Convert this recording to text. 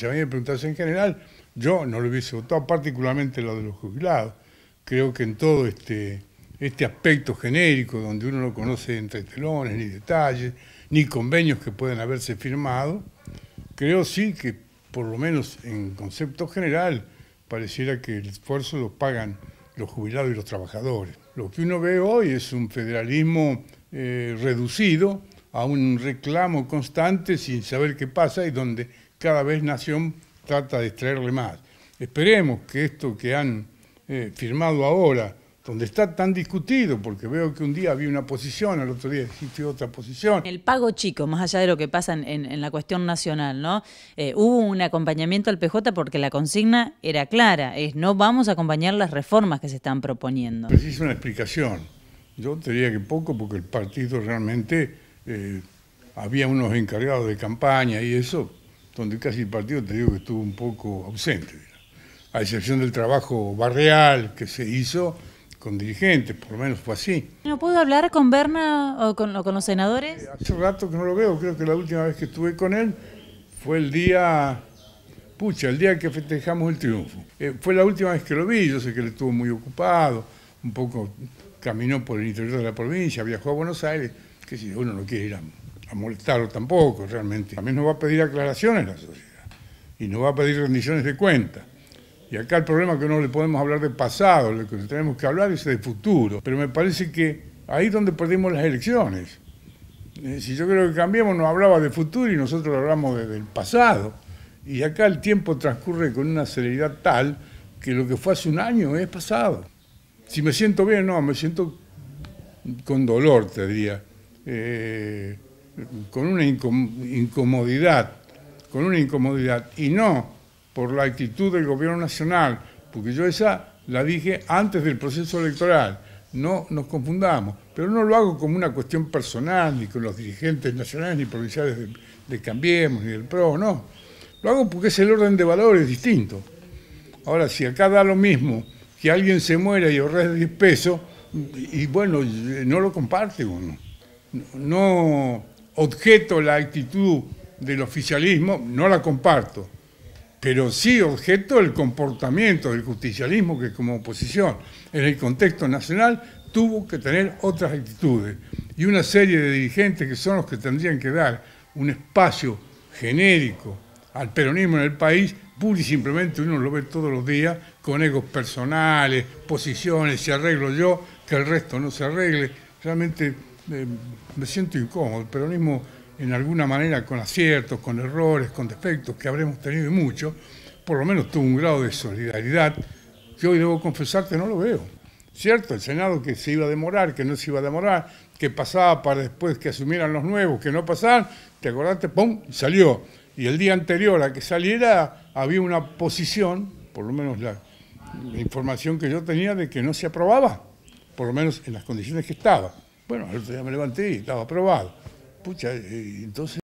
Si a mí me preguntase en general, yo no lo hubiese votado, particularmente lo de los jubilados. Creo que en todo este, este aspecto genérico, donde uno no conoce entre telones, ni detalles, ni convenios que pueden haberse firmado, creo sí que, por lo menos en concepto general, pareciera que el esfuerzo lo pagan los jubilados y los trabajadores. Lo que uno ve hoy es un federalismo eh, reducido a un reclamo constante sin saber qué pasa y donde cada vez Nación trata de extraerle más. Esperemos que esto que han eh, firmado ahora, donde está tan discutido, porque veo que un día había una posición, al otro día existe otra posición. El pago chico, más allá de lo que pasa en, la cuestión nacional, ¿no? Eh, hubo un acompañamiento al PJ porque la consigna era clara, es no vamos a acompañar las reformas que se están proponiendo. Preciso una explicación. Yo te diría que poco, porque el partido realmente eh, había unos encargados de campaña y eso, donde casi el partido te digo que estuvo un poco ausente, a excepción del trabajo barrial que se hizo con dirigentes, por lo menos fue así. ¿No pudo hablar con Berna o con, los senadores? hace eh, hace rato que no lo veo, creo que la última vez que estuve con él fue el día, pucha, el día que festejamos el triunfo. Eh, fue la última vez que lo vi, yo sé que él estuvo muy ocupado, un poco caminó por el interior de la provincia, viajó a Buenos Aires, que si uno no quiere ir a a molestarlo tampoco, realmente. También nos va a pedir aclaraciones la sociedad y nos va a pedir rendiciones de cuentas. Y acá el problema es que no le podemos hablar de pasado, lo que tenemos que hablar es de futuro. Pero me parece que ahí es donde perdimos las elecciones. Eh, si yo creo que cambiamos, no hablaba de futuro y nosotros hablamos del pasado. Y acá el tiempo transcurre con una celeridad tal que lo que fue hace un año es pasado. Si me siento bien, no, me siento con dolor, te diría. Eh, con una incomodidad, con una incomodidad, y no por la actitud del gobierno nacional, porque yo esa la dije antes del proceso electoral, no nos confundamos, pero no lo hago como una cuestión personal, ni con los dirigentes nacionales ni provinciales de, Cambiemos, ni del PRO, no. Lo hago porque es el orden de valores distinto. Ahora, si acá da lo mismo que alguien se muera y ahorres 10 pesos, y bueno, no lo comparte uno. No, objeto la actitud del oficialismo, no la comparto, pero sí objeto el comportamiento del justicialismo que como oposición en el contexto nacional tuvo que tener otras actitudes y una serie de dirigentes que son los que tendrían que dar un espacio genérico al peronismo en el país, pura y simplemente uno lo ve todos los días con egos personales, posiciones, si arreglo yo, que el resto no se arregle. Realmente me siento incómodo. El peronismo, en alguna manera, con aciertos, con errores, con defectos, que habremos tenido y mucho, por lo menos tuvo un grado de solidaridad que hoy debo confesar que no lo veo. ¿Cierto? El Senado que se iba a demorar, que no se iba a demorar, que pasaba para después que asumieran los nuevos, que no pasaban, ¿te acordaste? ¡Pum! Salió. Y el día anterior a que saliera había una posición, por lo menos la, la información que yo tenía, de que no se aprobaba, por lo menos en las condiciones que estaba. Bueno, el otro día me levanté y estaba aprobado. Pucha, eh, entonces